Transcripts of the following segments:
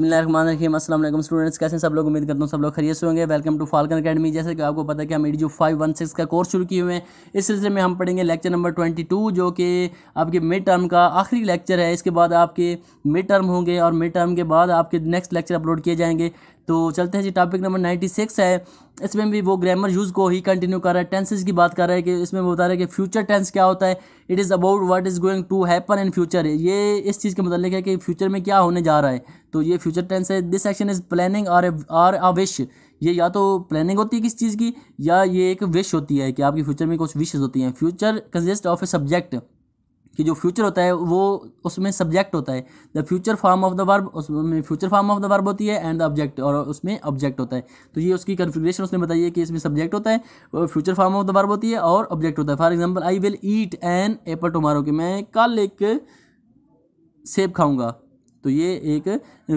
बसमान रखिए असलम स्टूडेंट्स कैसे सब लोग उम्मीद करता हूँ सब लोग खरीद होंगे वेलकम टू फालकन अकेडमी जैसे कि आपको पता है कि हम एडी जो फाइव वन सिक्स का कोर्स शुरू किए हुए हैं इस सिलसिले में हम पढ़ेंगे लेक्चर नंबर ट्वेंटी टू जो कि आपके मिड टर्म का आखिरी लेक्चर है इसके बाद आपके मिड टर्म होंगे और मिड टर्म के बाद आपके नेक्स्ट लेक्चर अपलोड किए जाएंगे तो चलते हैं जी टॉपिक नंबर नाइन्टी सिक्स है इसमें भी वो ग्रामर यूज़ को ही कंटिन्यू कर रहा है टेंसेज की बात कर रहा है कि इसमें वो बता रहा है कि फ्यूचर टेंस क्या होता है it is about what is going to happen in future ये इस चीज़ के मतलब है कि फ्यूचर में क्या होने जा रहा है तो ये फ्यूचर टेंस है this action is planning or or a wish ये या तो प्लानिंग होती है किस चीज़ की या ये एक विश होती है कि आपकी फ्यूचर में कुछ विशेज़ होती हैं future consist of a subject कि जो फ्यूचर होता है वो उसमें सब्जेक्ट होता है the future form of the verb उसमें future form of the verb होती है एंड द ऑब्जेक्ट और उसमें ऑब्जेक्ट होता है तो ये उसकी कन्फिग्रेशन उसने बताई है कि इसमें सब्जेक्ट होता है future form of the verb होती है और ऑब्जेक्ट होता है for example I will eat an apple tomorrow कि मैं कल एक सेब खाऊंगा तो ये एक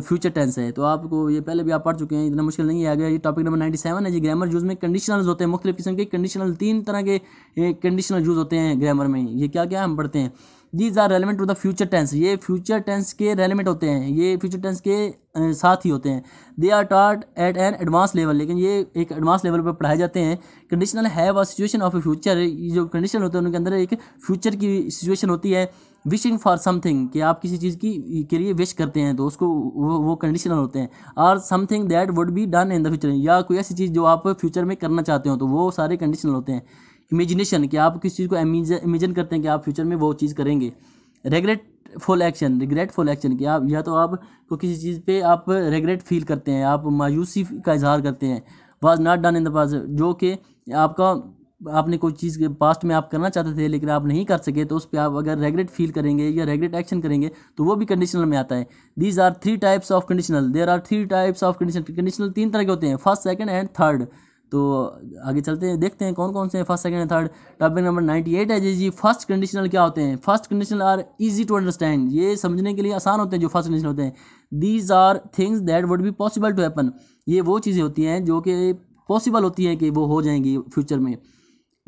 फ्यूचर टेंस है तो आपको ये पहले भी आप पढ़ चुके हैं इतना मुश्किल नहीं है आगे ये टॉपिक नंबर नाइन्टी सेवन है जी ग्रामर यूज़ में कंडीशनल होते हैं मुख्तलिफ किस्म के कंडीशनल तीन तरह के कंडीशनल यूज़ होते हैं ग्रामर में ये क्या क्या हम पढ़ते हैं these are relevant to the future tense ये फ्यूचर टेंस के रेलिवेंट होते हैं ये फ्यूचर टेंस के साथ ही होते हैं they are taught at an advance level लेकिन ये एक एडवांस लेवल पर पढ़ाए जाते हैं conditional have a situation of a future ये जो कंडीशन होते हैं उनके अंदर एक फ्यूचर की सिचुएशन होती है विशिंग फॉर समथिंग कि आप किसी चीज़ की के लिए विश करते हैं तो उसको वो वो कंडीशनल होते हैं और something that would be done in the future या कोई ऐसी चीज़ जो आप फ्यूचर में करना चाहते हो तो वो सारे कंडीशनल होते हैं इमेजिनेशन कि आप किस चीज़ को इमेजिन करते हैं कि आप फ्यूचर में वो चीज़ करेंगे regretful action full action कि आप या तो आप को किसी चीज़ पे आप रिग्रेट फील करते हैं आप मायूसी का इजहार करते हैं was not done in the past जो कि आपका आपने कोई चीज़ पास्ट में आप करना चाहते थे लेकिन आप नहीं कर सके तो उस पर आप अगर रेगरेट फील करेंगे या रेगरेट एक्शन करेंगे तो वो भी कंडीशनल में आता है these are three types of conditional there are three types of condition conditional तीन तरह के होते हैं फर्स्ट सेकेंड एंड थर्ड तो आगे चलते हैं देखते हैं कौन कौन से हैं first second and third topic number ninety eight है जी जी फर्स्ट कंडीशनल क्या होते हैं first conditional are easy to understand ये समझने के लिए आसान होते हैं जो फर्स्ट कंडीशन होते हैं these are things that would be possible to happen ये वो चीज़ें होती हैं जो कि पॉसिबल होती हैं कि वो हो जाएंगी फ्यूचर में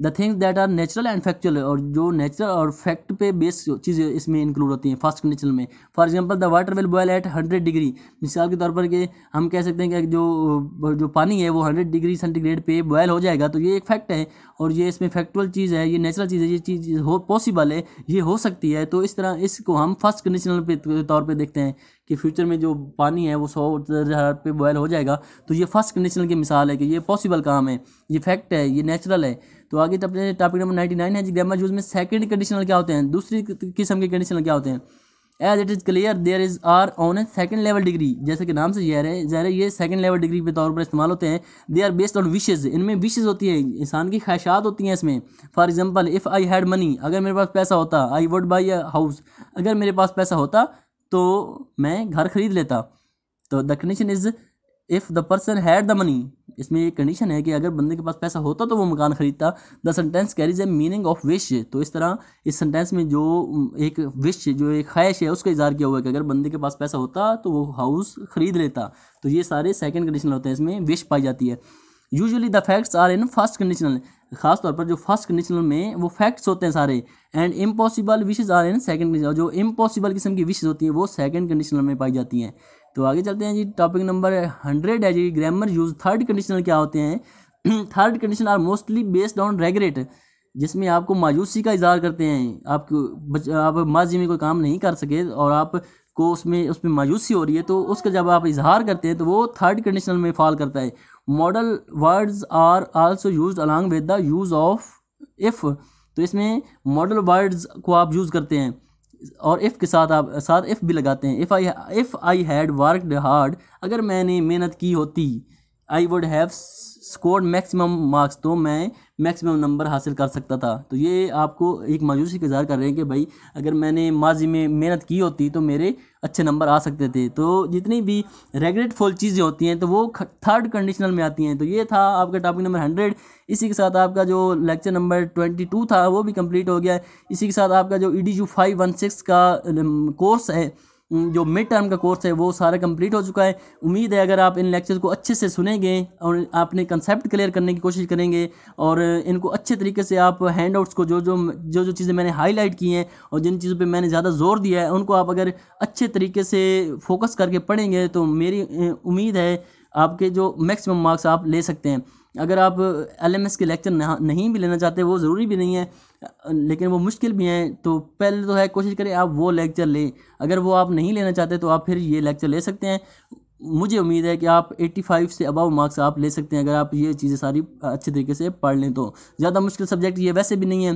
the things that are natural and factual और जो नेचुरल और फैक्ट पे बेस चीज़ें इसमें इंक्लूड होती हैं फर्स्ट कंडीशन में for example the water will boil at hundred degree मिसाल के तौर पर कि हम कह सकते हैं कि जो जो पानी है वो हंड्रेड डिग्री सेंटीग्रेड पे बॉयल हो जाएगा तो ये एक फैक्ट है और ये इसमें फैक्टुअल चीज़ है ये नेचुरल चीज़ है ये चीज़ हो पॉसिबल है ये हो सकती है तो इस तरह इसको हम फर्स्ट कंडीशनल पे तौर पर देखते हैं कि फ्यूचर में जो पानी है वो सौ हज़ार पे बॉयल हो जाएगा तो ये फर्स्ट कंडीशनल की मिसाल है कि ये पॉसिबल काम है ये फैक्ट है ये नेचुरल है तो आगे अपने टॉपिक नंबर नाइन्टी नाइन है जी ग्रामर यूज में सेकेंड कंडीशनल क्या होते हैं दूसरी किस्म के कंडीशनल क्या होते हैं as it is clear there is or on a second level degree जैसे कि नाम से जहर है जहर ये सेकेंड लेवल डिग्री के तौर पर इस्तेमाल होते हैं they are based on wishes इनमें विशेज़ होती हैं इंसान की ख्वाहिशात होती हैं इसमें for example if I had money अगर मेरे पास पैसा होता I would buy a house अगर मेरे पास पैसा होता तो मैं घर ख़रीद लेता तो the condition is if the person had the money इसमें एक कंडीशन है कि अगर बंदे के पास पैसा होता तो वो मकान खरीदता the sentence carries a meaning of wish तो इस तरह इस सेंटेंस में जो एक विश जो एक ख्वाहिश है उसका इजहार किया हुआ है कि अगर बंदे के पास पैसा होता तो वो हाउस खरीद लेता तो ये सारे सेकेंड कंडीशन होते हैं इसमें विश पाई जाती है usually the facts are in first conditional खासतौर पर जो फर्स्ट कंडीशनल में वो फैक्ट्स होते हैं सारे and impossible wishes are in second conditional जो इम्पॉसिबल किस्म की विशेज होती है वो सेकंड कंडीशनल में पाई जाती हैं तो आगे चलते हैं जी टॉपिक नंबर हंड्रेड है जी ग्रामर यूज थर्ड कंडीशनल क्या होते हैं third condition are mostly based on regret जिसमें आपको मायूसी का इजहार करते हैं आपको आप माजी में कोई काम नहीं कर सके और आप को उसमें उसमें मायूसी हो रही है तो उसका जब आप इजहार करते हैं तो वो थर्ड कंडीशनल में फॉल करता है modal words are also use along with the use of if तो इसमें मॉडल वर्ड्स को आप यूज़ करते हैं और इफ़ के साथ आप साथ इफ़ भी लगाते हैं if I if I had worked hard अगर मैंने मेहनत की होती I would have score maximum marks तो मैं मैक्सिमम नंबर हासिल कर सकता था तो ये आपको एक मायूसी का इजहार कर रहे हैं कि भाई अगर मैंने माजी में मेहनत की होती तो मेरे अच्छे नंबर आ सकते थे तो जितनी भी रेगरेटफुल चीज़ें होती हैं तो वो थर्ड कंडीशनल में आती हैं तो ये था आपका टॉपिक नंबर हंड्रेड इसी के साथ आपका जो लेक्चर नंबर ट्वेंटी टू था वो भी कम्प्लीट हो गया इसी के साथ आपका जो E D U five one six का कोर्स है हम्म, जो मिड टर्म का कोर्स है वो सारा कंप्लीट हो चुका है उम्मीद है अगर आप इन लेक्चर को अच्छे से सुनेंगे और आपने कंसेप्ट क्लियर करने की कोशिश करेंगे और इनको अच्छे तरीके से आप हैंड आउट्स को जो जो जो जो चीज़ें मैंने हाईलाइट की हैं और जिन चीज़ों पर मैंने ज़्यादा जोर दिया है उनको आप अगर अच्छे तरीके से फोकस करके पढ़ेंगे तो मेरी उम्मीद है आपके जो मैक्सिमम मार्क्स आप ले सकते हैं अगर आप एल के लेक्चर नहीं भी लेना चाहते वो ज़रूरी भी नहीं है लेकिन वो मुश्किल भी हैं तो पहले तो है कोशिश करें आप वो लेक्चर लें अगर वो आप नहीं लेना चाहते तो आप फिर ये लेक्चर ले सकते हैं मुझे उम्मीद है कि आप 85 से अबव मार्क्स आप ले सकते हैं अगर आप ये चीज़ें सारी अच्छे तरीके से पढ़ लें तो ज़्यादा मुश्किल सब्जेक्ट ये वैसे भी नहीं है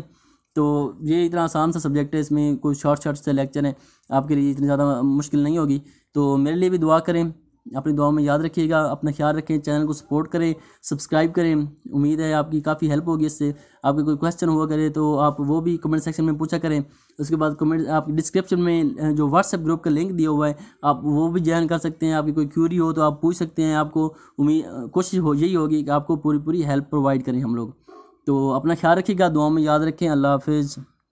तो ये इतना आसान सा सब्जेक्ट है इसमें कोई शॉर्ट शॉर्ट से लेक्चर हैं आपके लिए इतनी ज़्यादा मुश्किल नहीं होगी तो मेरे लिए भी दुआ करें अपनी दुआ में याद रखिएगा अपना ख्याल रखें चैनल को सपोर्ट करें सब्सक्राइब करें उम्मीद है आपकी काफ़ी हेल्प होगी इससे आपके कोई क्वेश्चन हुआ करे तो आप वो भी कमेंट सेक्शन में पूछा करें उसके बाद कमेंट आप डिस्क्रिप्शन में जो व्हाट्सएप ग्रुप का लिंक दिया हुआ है आप वो भी ज्वाइन कर सकते हैं आपकी कोई क्यूरी हो तो आप पूछ सकते हैं आपको उम्मीद कोशिश हो यही होगी कि आपको पूरी पूरी हेल्प प्रोवाइड करें हम लोग तो अपना ख्याल रखिएगा दुआ में याद रखें अल्लाह हाफिज़